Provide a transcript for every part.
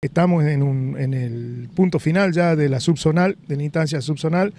Estamos en, el punto final ya de la subzonal, de la instancia subzonal,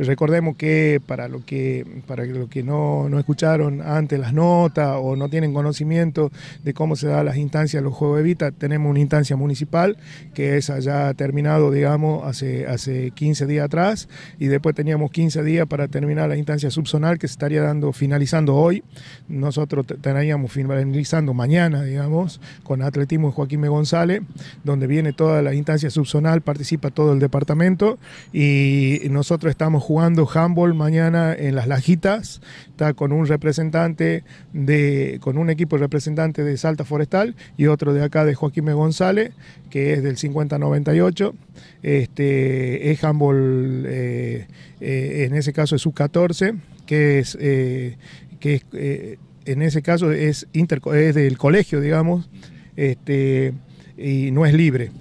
Recordemos que para lo que, para lo que no, escucharon antes las notas o no tienen conocimiento de cómo se dan las instancias de los Juegos Evita, tenemos una instancia municipal que es ya ha terminado, digamos, hace, hace 15 días atrás y después teníamos 15 días para terminar la instancia subzonal que se estaría dando, finalizando hoy. Nosotros estaríamos finalizando mañana, digamos, con atletismo de Joaquín González, donde viene toda la instancia subzonal, participa todo el departamento y nosotros estamos jugando handball mañana en las Lajitas, está con un representante de, con un equipo representante de Salta Forestal y otro de acá de Joaquín González, que es del 5098. Este, es handball, eh, eh, en ese caso es sub-14, que es, eh, que en ese caso es, del colegio, digamos, este, y no es libre.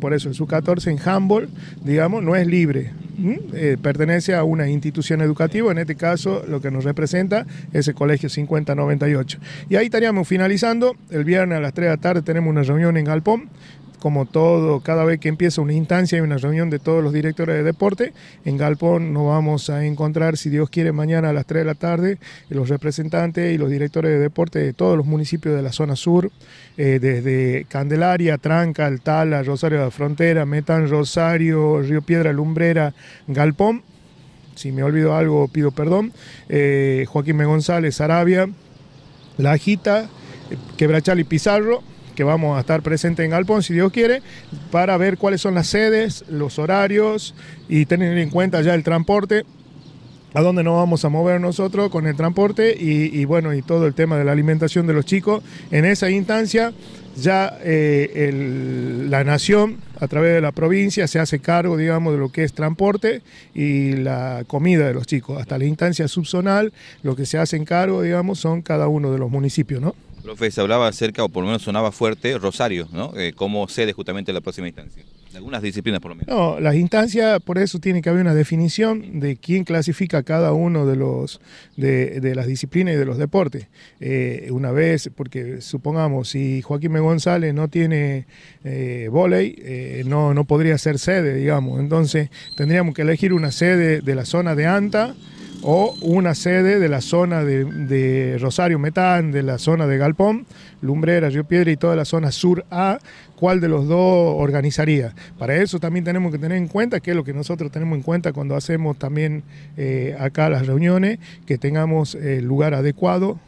Por eso el sub-14 en handball, digamos, no es libre. Mm, eh, pertenece a una institución educativa, en este caso lo que nos representa es el Colegio 5098. Y ahí estaríamos finalizando, el viernes a las 3 de la tarde tenemos una reunión en Galpón como todo, cada vez que empieza una instancia y una reunión de todos los directores de deporte, en Galpón nos vamos a encontrar, si Dios quiere, mañana a las 3 de la tarde, los representantes y los directores de deporte de todos los municipios de la zona sur, eh, desde Candelaria, Tranca, Altala, Rosario de la Frontera, Metán, Rosario, Río Piedra, Lumbrera, Galpón. Si me olvido algo, pido perdón. Eh, Joaquín M. González, Arabia, La Jita, eh, Quebrachal y Pizarro que vamos a estar presentes en Alpón, si Dios quiere, para ver cuáles son las sedes, los horarios y tener en cuenta ya el transporte a dónde nos vamos a mover nosotros con el transporte y, bueno, y todo el tema de la alimentación de los chicos. En esa instancia ya eh, la nación a través de la provincia se hace cargo, digamos, de lo que es transporte y la comida de los chicos. Hasta la instancia subzonal, lo que se hace en cargo, digamos, son cada uno de los municipios, ¿no? Profe, se hablaba acerca, o por lo menos sonaba fuerte, Rosario, ¿no? Eh, como sede justamente la próxima instancia. algunas disciplinas, por lo menos. No, las instancias, por eso tiene que haber una definición de quién clasifica cada uno de, los, de, las disciplinas y de los deportes. Eh, una vez, porque supongamos, si Joaquín González no tiene eh, volei, eh, no, no podría ser sede, digamos. Entonces, tendríamos que elegir una sede de la zona de ANTA o una sede de la zona de, Rosario Metán, de la zona de Galpón, Lumbrera, Río Piedra y toda la zona sur A, cuál de los dos organizaría. Para eso también tenemos que tener en cuenta, que es lo que nosotros tenemos en cuenta cuando hacemos también eh, acá las reuniones, que tengamos el lugar adecuado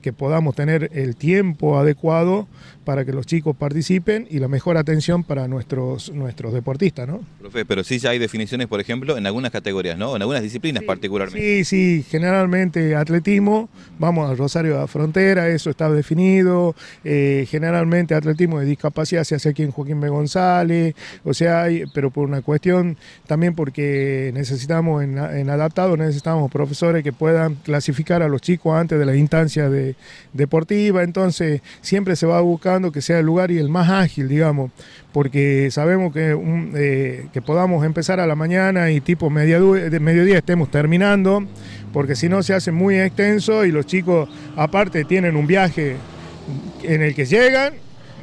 que podamos tener el tiempo adecuado para que los chicos participen y la mejor atención para nuestros, nuestros deportistas, ¿no? Profe, pero sí ya hay definiciones, por ejemplo, en algunas categorías, ¿no? En algunas disciplinas particularmente. Sí, sí, generalmente atletismo, vamos al Rosario de la Frontera, eso está definido, eh, generalmente atletismo de discapacidad se hace aquí en Joaquín B. González, o sea, hay, pero por una cuestión también porque necesitamos en, en adaptado, necesitamos profesores que puedan clasificar a los chicos antes de la instancia de deportiva, entonces siempre se va buscando que sea el lugar y el más ágil, digamos, porque sabemos que, eh, que podamos empezar a la mañana y tipo eh, mediodía estemos terminando, porque si no se hace muy extenso y los chicos aparte tienen un viaje en el que llegan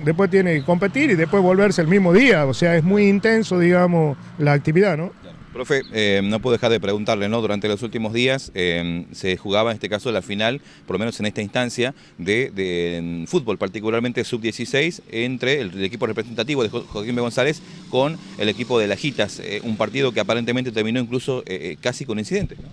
después tienen que competir y después volverse el mismo día. O sea, es muy intenso, digamos, la actividad, ¿no? Profe, eh, no puedo dejar de preguntarle, ¿no? Durante los últimos días eh, se jugaba en este caso la final, por lo menos en esta instancia, de, fútbol, particularmente sub-16, entre el, equipo representativo de Joaquín B. González con el equipo de Lajitas, eh, un partido que aparentemente terminó incluso eh, casi con incidente, ¿no?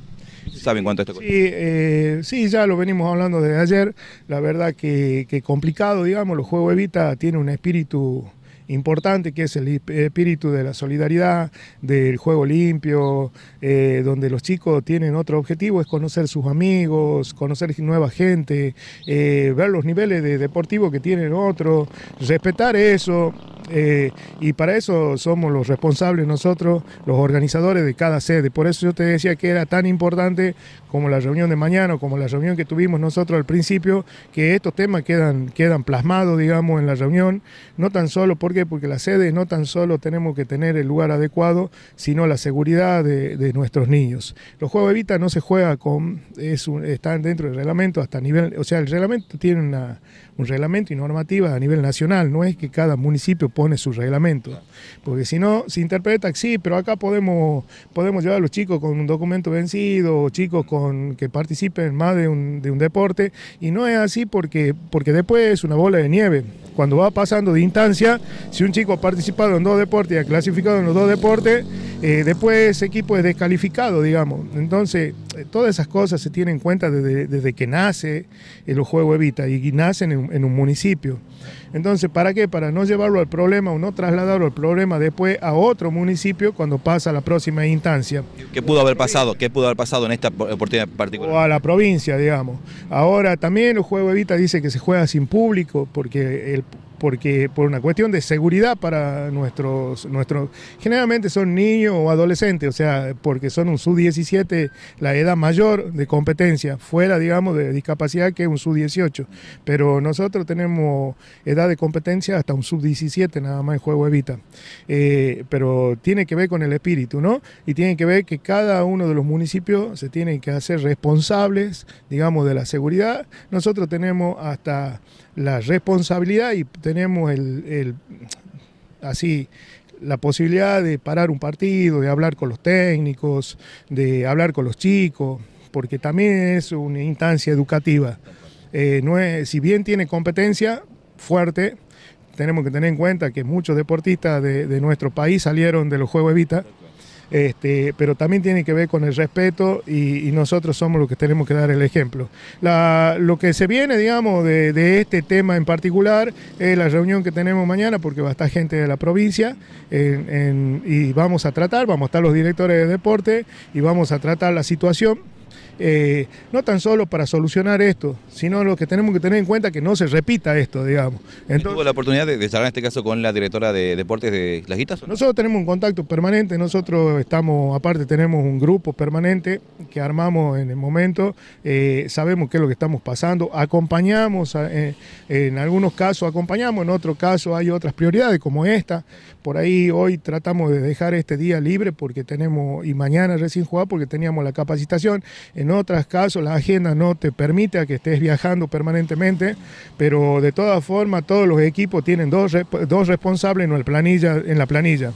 ¿Saben cuánto está? Sí, eh, sí, ya lo venimos hablando desde ayer. La verdad que, complicado, digamos, el juego Evita tiene un espíritu importante que es el espíritu de la solidaridad, del juego limpio, eh, donde los chicos tienen otro objetivo, es conocer sus amigos, conocer nueva gente, eh, ver los niveles de deportivo que tienen otros, respetar eso. Eh, y para eso somos los responsables nosotros, los organizadores de cada sede. Por eso yo te decía que era tan importante como la reunión de mañana, como la reunión que tuvimos nosotros al principio, que estos temas quedan, quedan plasmados, digamos, en la reunión, no tan solo porque ¿Por qué? Porque las sedes no tan solo tenemos que tener el lugar adecuado, sino la seguridad de, nuestros niños. Los Juegos Evita no se juega con, un, están dentro del reglamento hasta nivel, o sea, el reglamento tiene un reglamento y normativa a nivel nacional, no es que cada municipio pone su reglamento, porque si no, se interpreta que sí, pero acá podemos, podemos llevar a los chicos con un documento vencido, o chicos con, que participen más de un, deporte, y no es así porque, porque después es una bola de nieve. Cuando va pasando de instancia, si un chico ha participado en dos deportes y ha clasificado en los dos deportes, eh, después ese equipo es descalificado, digamos. Entonces, eh, todas esas cosas se tienen en cuenta desde, que nace el juego Evita y nacen en, un municipio. Entonces, ¿para qué? Para no llevarlo al problema o no trasladarlo al problema después a otro municipio cuando pasa la próxima instancia. ¿Qué pudo haber pasado? ¿Qué pudo haber pasado en esta oportunidad particular? O a la provincia, digamos. Ahora también el juego Evita dice que se juega sin público porque el porque por una cuestión de seguridad para nuestros, nuestros generalmente son niños o adolescentes, o sea, porque son un sub-17, la edad mayor de competencia, fuera, digamos, de discapacidad que un sub-18. Pero nosotros tenemos edad de competencia hasta un sub-17 nada más en juego Evita. Eh, pero tiene que ver con el espíritu, ¿no? Y tiene que ver que cada uno de los municipios se tienen que hacer responsables, digamos, de la seguridad. Nosotros tenemos hasta la responsabilidad y tenemos el, así la posibilidad de parar un partido, de hablar con los técnicos, de hablar con los chicos, porque también es una instancia educativa. Eh, no si bien tiene competencia fuerte, tenemos que tener en cuenta que muchos deportistas de, nuestro país salieron de los Juegos Evita este, pero también tiene que ver con el respeto y, nosotros somos los que tenemos que dar el ejemplo. lo que se viene, digamos, de, este tema en particular es la reunión que tenemos mañana, porque va a estar gente de la provincia y vamos a tratar, vamos a estar los directores de deporte y vamos a tratar la situación eh, no tan solo para solucionar esto, sino lo que tenemos que tener en cuenta que no se repita esto, digamos. Entonces, ¿Tuvo la oportunidad de, estar en este caso con la directora de deportes de Las Guitas? Nosotros tenemos un contacto permanente, nosotros estamos, aparte tenemos un grupo permanente que armamos en el momento, eh, sabemos qué es lo que estamos pasando, acompañamos, eh, en algunos casos acompañamos, en otros casos hay otras prioridades como esta, por ahí hoy tratamos de dejar este día libre porque tenemos, y mañana recién jugado porque teníamos la capacitación. En otros casos la agenda no te permite a que estés viajando permanentemente, pero de todas formas todos los equipos tienen dos, responsables en, en la planilla.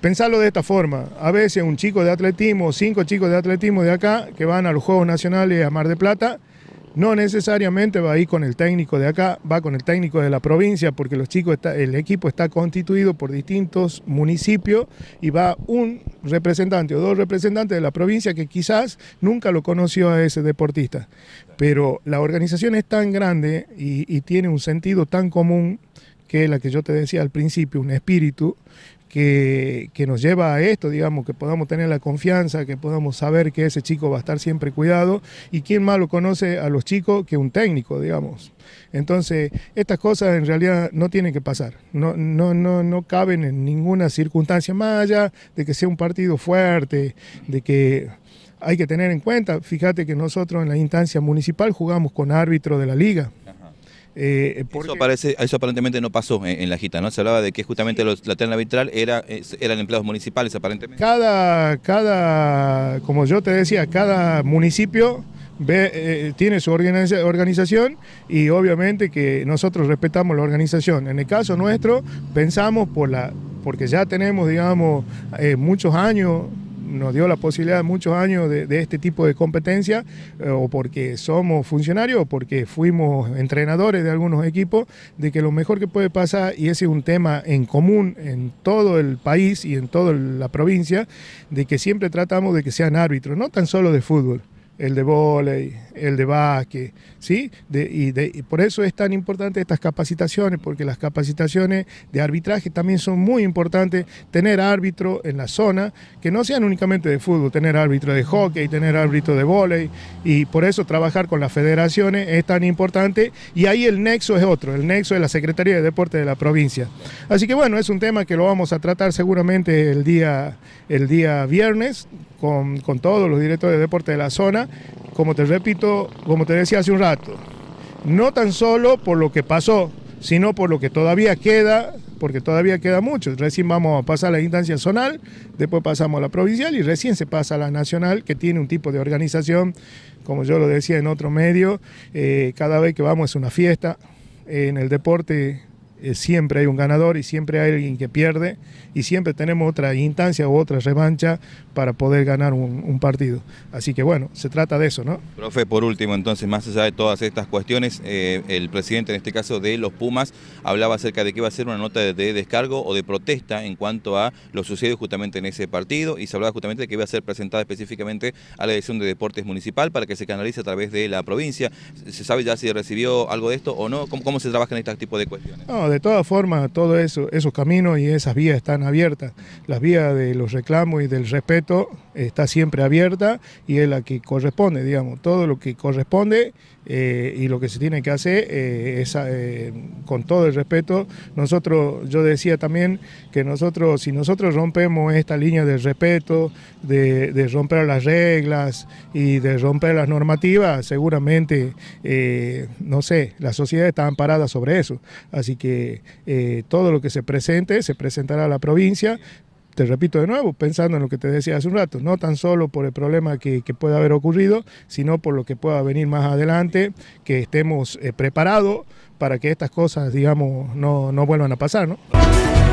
Pensarlo de esta forma, a veces un chico de atletismo, cinco chicos de atletismo de acá que van a los Juegos Nacionales a Mar de Plata, no necesariamente va a ir con el técnico de acá, va con el técnico de la provincia, porque los chicos el equipo está constituido por distintos municipios y va un representante o dos representantes de la provincia que quizás nunca lo conoció a ese deportista. Pero la organización es tan grande y, y tiene un sentido tan común que es la que yo te decía al principio, un espíritu, que, nos lleva a esto, digamos, que podamos tener la confianza, que podamos saber que ese chico va a estar siempre cuidado y quién más lo conoce a los chicos que un técnico, digamos. Entonces, estas cosas en realidad no tienen que pasar, no, no, no, no caben en ninguna circunstancia más allá de que sea un partido fuerte, de que hay que tener en cuenta, fíjate que nosotros en la instancia municipal jugamos con árbitro de la liga. Eh, eh, eso, aparentemente no pasó en, la gita, ¿no? Se hablaba de que justamente los, la terna vitral era, eran empleados municipales, aparentemente. Cada, cada, como yo te decía, cada municipio ve, eh, tiene su organización y obviamente que nosotros respetamos la organización. En el caso nuestro, pensamos por la, porque ya tenemos, digamos, muchos años nos dio la posibilidad muchos años de, este tipo de competencia, eh, o porque somos funcionarios, o porque fuimos entrenadores de algunos equipos, de que lo mejor que puede pasar, y ese es un tema en común en todo el país y en toda la provincia, de que siempre tratamos de que sean árbitros, no tan solo de fútbol, el de vóley, el de ¿sí? y, por eso es tan importante estas capacitaciones, porque las capacitaciones de arbitraje también son muy importantes, tener árbitro en la zona, que no sean únicamente de fútbol, tener árbitro de hockey, tener árbitro de vóley, y por eso trabajar con las federaciones es tan importante, y ahí el nexo es otro, el nexo de la Secretaría de Deporte de la provincia. Así que bueno, es un tema que lo vamos a tratar seguramente el día, el día viernes con, con todos los directores de deporte de la zona, como te repito, como te decía hace un rato, no tan solo por lo que pasó, sino por lo que todavía queda, porque todavía queda mucho. Recién vamos a pasar a la instancia zonal, después pasamos a la provincial y recién se pasa a la nacional, que tiene un tipo de organización, como yo lo decía en otro medio, eh, cada vez que vamos es una fiesta. En el deporte eh, siempre hay un ganador y siempre hay alguien que pierde y siempre tenemos otra instancia u otra revancha para poder ganar un, partido. Así que bueno, se trata de eso, ¿no? Profe, por último, entonces, más allá de todas estas cuestiones, eh, el presidente en este caso de los Pumas hablaba acerca de que iba a ser una nota de, descargo o de protesta en cuanto a lo sucedido justamente en ese partido y se hablaba justamente de que iba a ser presentada específicamente a la Dirección de Deportes Municipal para que se canalice a través de la provincia. ¿Se sabe ya si recibió algo de esto o no? ¿Cómo, se trabaja en este tipo de cuestiones? No, de todas formas, todos esos caminos y esas vías están abiertas. La vía de los reclamos y del respeto está siempre abierta y es la que corresponde, digamos. Todo lo que corresponde eh, y lo que se tiene que hacer eh, es eh, con todo el respeto. Nosotros, yo decía también que nosotros, si nosotros rompemos esta línea del respeto, de, de romper las reglas y de romper las normativas, seguramente, no sé, la sociedad está amparada sobre eso. Así que eh, todo lo que se presente se presentará a la provincia. Te repito de nuevo, pensando en lo que te decía hace un rato, no tan solo por el problema que, pueda haber ocurrido, sino por lo que pueda venir más adelante, que estemos eh, preparados para que estas cosas, digamos, no, no vuelvan a pasar. ¿no?